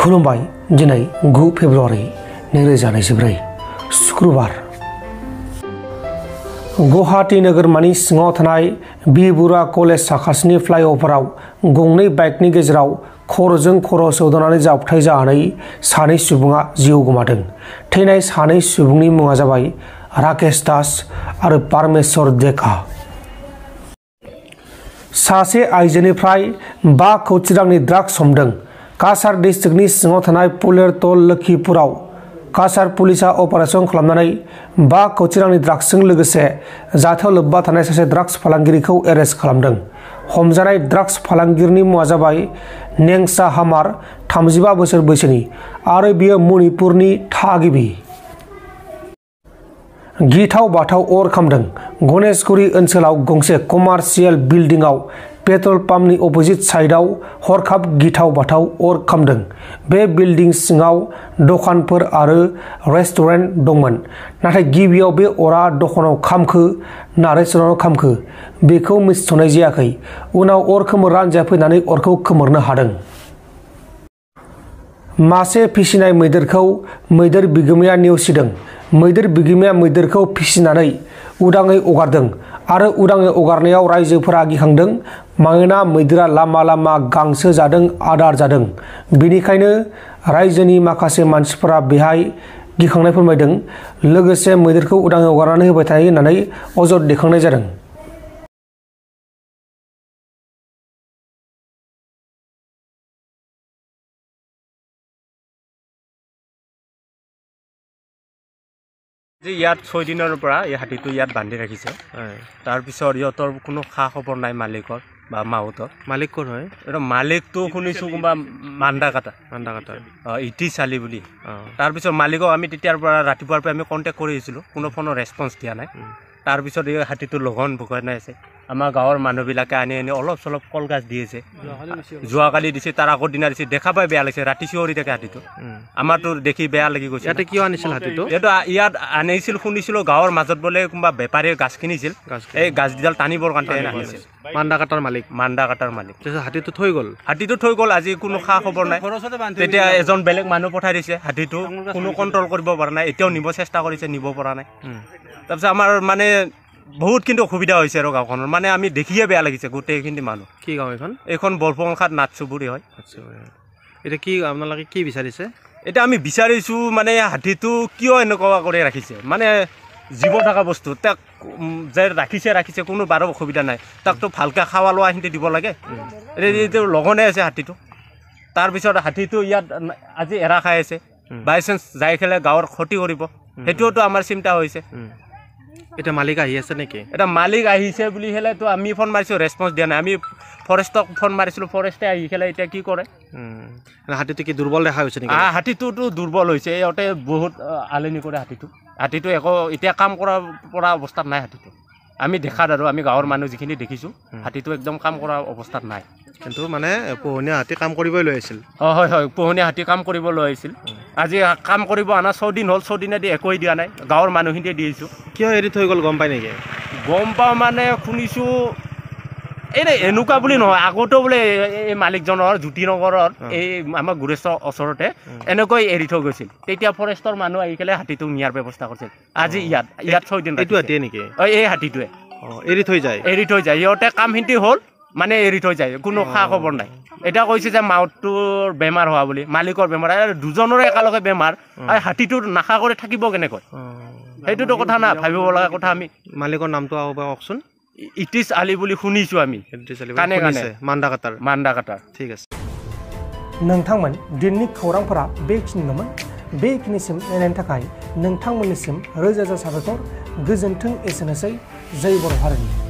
खुलुमबाय दिन गु फेब्रुवारि नैरोजा नैजिब्रै शुक्रबार गुवाहाटी नगरमानी सिङाव बीबुरा बिबुरा कलेज साखाथिनि फ्लाइअभाराव गंनै बाइकनि गेजेराव खर'जों खर' सौदानानै जावथाय जानानै सानै सुबुङा जिउ गोमादों थैनाय सानै सुबुंनि मुङा जाबाय राकेश दास आरो परमेश्वर देखा सासे आइजोनिफ्राय बा खौथि रांनि ड्राग्स हमदों कासार डिस्ट्रिक्ट सिंह पुलेर तो लखीपुर कासार पुलिस अपारेशन बा कौचिरा ड्रग्स जाथ लोब्बा थे सासे ड्रग्स फालंगिरी को एरेस्ट हमजाने ड्रग्स फालंगिर मा जबा नेंसा हामार थामजिबा बसर बैसनी और बे मणिपुर थागिबी गीताव बाताव और खामद गणेशगुरी ओनसोल गंसे कमार्सियल बिल्डिंग पेट्रोल पाम्पनि अपोजिट साइडआव हरखाब गिथाव बाथाव अर खामदों बे बिल्डिं सिङाव दखानफोर आरो रेस्टुरेन्ट दंमोन नाथाय गिबियाव बे अरा दखानाव खामखो ना रेस्टुरेन्टाव खामखो बेखौ मिथिथ'नाय जायाखै उनाव अर खोमोर रानजाफैनानै अरखौ खोमोरनो हादों मासे फिसिनाय मैदेरखौ मैदेर बिगोमाया नेवसिदों मैदेर बिगोमाया मैदेरखौ फिसिनानै उदाङै हगारदों आरो उदाङै हगारनायाव रायजोफोरा गिखांदों मानोना मैदेरा लामा लामा गांसो जादों आदार जादों बेनिखायनो रायजोनि माखासे मानसिफोरा बेहाय गिखांनाय फोरमायदों लोगोसे मैदेरखौ उदाङै हगारनानै होबाय थायो होननानै अजद दैखांनाय जादों যে ইয়াত ছয় দিনৰ পৰা এই হাতীটো ইয়াত বান্ধি ৰাখিছে তাৰপিছত ইহঁতৰ কোনো খা খবৰ নাই মালিকৰ বা মাহঁতৰ মালিকৰ হয় এইটো মালিকটো শুনিছোঁ কোনোবা মান্দা কাটা মান্দা কাটা অঁ ইটি চালি বুলি তাৰপিছত মালিকক আমি তেতিয়াৰ পৰা ৰাতিপুৱাৰ পৰা আমি কণ্টেক্ট কৰি আহিছিলোঁ কোনো ফোনৰ ৰেচপঞ্চ দিয়া নাই তাৰপিছত এই হাতীটো লঘন ভোকাই নাই আছে আমাৰ গাঁৱৰ মানুহবিলাকে আনি আনি অলপ চলপ কলগাছ দিয়েছে যোৱাকালি দিছে তাৰ আগৰ দিনা দিছে দেখা পাই বেয়া লাগিছে ৰাতি চিঞৰি থাকে হাতীটো আমাৰতো দেখি বেয়া লাগি গৈছে ইয়াতে কিয় আনিছিল হাতীটো এইটো ইয়াত আনিছিল শুনিছিলোঁ গাঁৱৰ মাজত বোলে কোনোবা বেপাৰীয়ে গাছ কিনিছিল এই গাছডাল টানিবৰ কাৰণে আনিছিল মাণ্ডা কাটাৰ মালিক মান্দা কাটাৰ মালিক তাৰপিছত হাতীটো থৈ গ'ল হাতীটো থৈ গ'ল আজি কোনো খা খবৰ নাই তেতিয়া এজন বেলেগ মানুহ পঠাই দিছে হাতীটো কোনো কণ্ট্ৰল কৰিব পৰা নাই এতিয়াও নিব চেষ্টা কৰিছে নিব পৰা নাই তাৰপিছত আমাৰ মানে বহুত কিন্তু অসুবিধা হৈছে আৰু গাঁওখনৰ মানে আমি দেখিয়ে বেয়া লাগিছে গোটেইখিনি মানুহ কি গাঁও এইখন এইখন বৰফংখাত নাটচুবুৰি হয় এতিয়া কি আপোনালোকে কি বিচাৰিছে এতিয়া আমি বিচাৰিছোঁ মানে হাতীটো কিয় এনেকুৱা কৰি ৰাখিছে মানে জীৱ থকা বস্তু তাক যে ৰাখিছে ৰাখিছে কোনো বাৰ অসুবিধা নাই তাকতো ভালকৈ খাৱা লোৱাখিনি দিব লাগে এতিয়া লঘনে আছে হাতীটো তাৰপিছত হাতীটো ইয়াত আজি এৰা খাই আছে বাই চাঞ্চ যাই খেলে গাঁৱৰ ক্ষতি কৰিব সেইটোওতো আমাৰ চিন্তা হৈছে এটা মালিক আহি আছে নেকি এটা মালিক আহিছে বুলি হেলে তো আমি ফোন মাৰিছোঁ ৰেছপন্স দিয়া নাই আমি ফৰেষ্টক ফোন মাৰিছিলোঁ ফৰেষ্টে আহি পেলাই এতিয়া কি কৰে হাতীটো কি দুৰ্বল দেখা হৈছে নেকি হাতীটোতো দুৰ্বল হৈছে ইহঁতে বহুত আলিনি কৰে হাতীটো হাতীটো একো এতিয়া কাম কৰা পৰা অৱস্থাত নাই হাতীটো আমি দেখাত আৰু আমি গাঁৱৰ মানুহ যিখিনি দেখিছোঁ হাতীটো একদম কাম কৰা অৱস্থাত নাই কিন্তু মানে পোহনীয়া হাতী কাম কৰিবই লৈ আহিছিল অঁ হয় হয় পোহনীয়া হাতী কাম কৰিব লৈ আহিছিল আজি কাম কৰিব অনা ছদিন হ'ল ছদিনেদি একোৱেই দিয়া নাই গাঁৱৰ মানুহখিনিয়ে দি দিছোঁ কিয় এৰি থৈ গ'ল গম পাই নেকি গম পাওঁ মানে শুনিছোঁ এনেই এনেকুৱা বুলি নহয় আগতেও বোলে এই মালিকজনৰ জ্যোতিনগৰৰ এই আমাৰ গুৰেশ্বৰ ওচৰতে এনেকৈ এৰি থৈ গৈছিল তেতিয়া ফৰেষ্টৰ মানুহ আহি পেলাই হাতীটো নিয়াৰ ব্যৱস্থা কৰিছিল আজি ইয়াত ইয়াত ছদিন এইটো হাতীয়ে নেকি এই হাতীটোৱে এৰি থৈ যায় এৰি থৈ যায় সিহঁতে কামখিনি হ'ল মানে এৰি থৈ যায় কোনো খা খবৰ নাই এতিয়া কৈছে যে মাউতটোৰ বেমাৰ হোৱা বুলি মালিকৰ বেমাৰ দুজনৰে একেলগে বেমাৰ আৰু হাতীটো নাশা কৰি থাকিব কেনেকৈ সেইটোতো কথা না ভাবিব লগা কথা আমি মালিকৰ নামটো আহিব কওকচোন ইটিচ আলি বুলি শুনিছো আমি কানে কানে মাণ্ডা কাটাৰ মাণ্ডা কাটাৰ ঠিক আছে থাকাই নোংমনিম ৰজা যা সাবেকৰ গোজনথং এসেনেসৈ জয় বড়